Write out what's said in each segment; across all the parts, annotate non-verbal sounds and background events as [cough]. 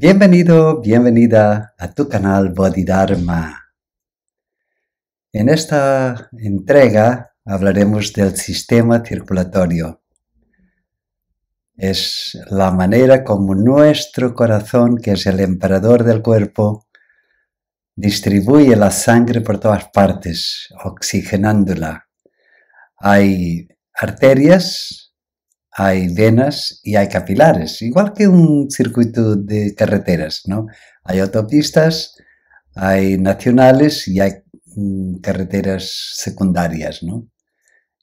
Bienvenido, bienvenida a tu canal Bodhidharma. En esta entrega hablaremos del sistema circulatorio. Es la manera como nuestro corazón, que es el emperador del cuerpo, distribuye la sangre por todas partes, oxigenándola. Hay arterias hay venas y hay capilares, igual que un circuito de carreteras, Hay autopistas, hay nacionales y hay mm, carreteras secundarias, ¿no?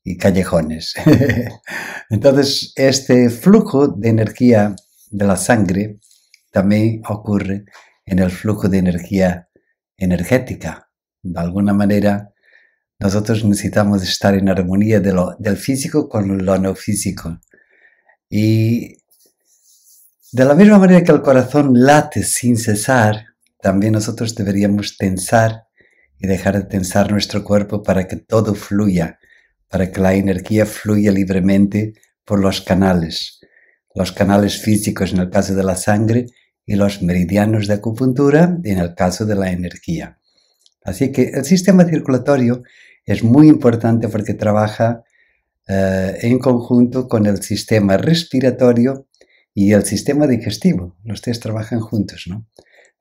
Y callejones. [laughs] Entonces, este flujo de energía de la sangre también ocurre en el flujo de energía energética. De alguna manera, nosotros necesitamos estar en armonía del físico con lo no físico. Y de la misma manera que el corazón late sin cesar, también nosotros deberíamos tensar y dejar de tensar nuestro cuerpo para que todo fluya, para que la energía fluya libremente por los canales, los canales físicos en el caso de la sangre y los meridianos de acupuntura en el caso de la energía. Así que el sistema circulatorio es muy importante porque trabaja eh, en conjunto con el sistema respiratorio y el sistema digestivo. Los tres trabajan juntos, ¿no?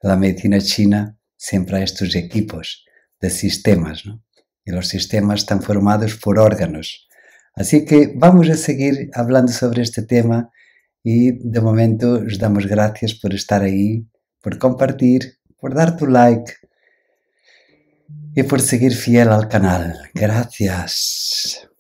La medicina china siempre ha estos equipos de sistemas, ¿no? Y los sistemas están formados por órganos. Así que vamos a seguir hablando sobre este tema y de momento os damos gracias por estar ahí, por compartir, por dar tu like y por seguir fiel al canal. Gracias.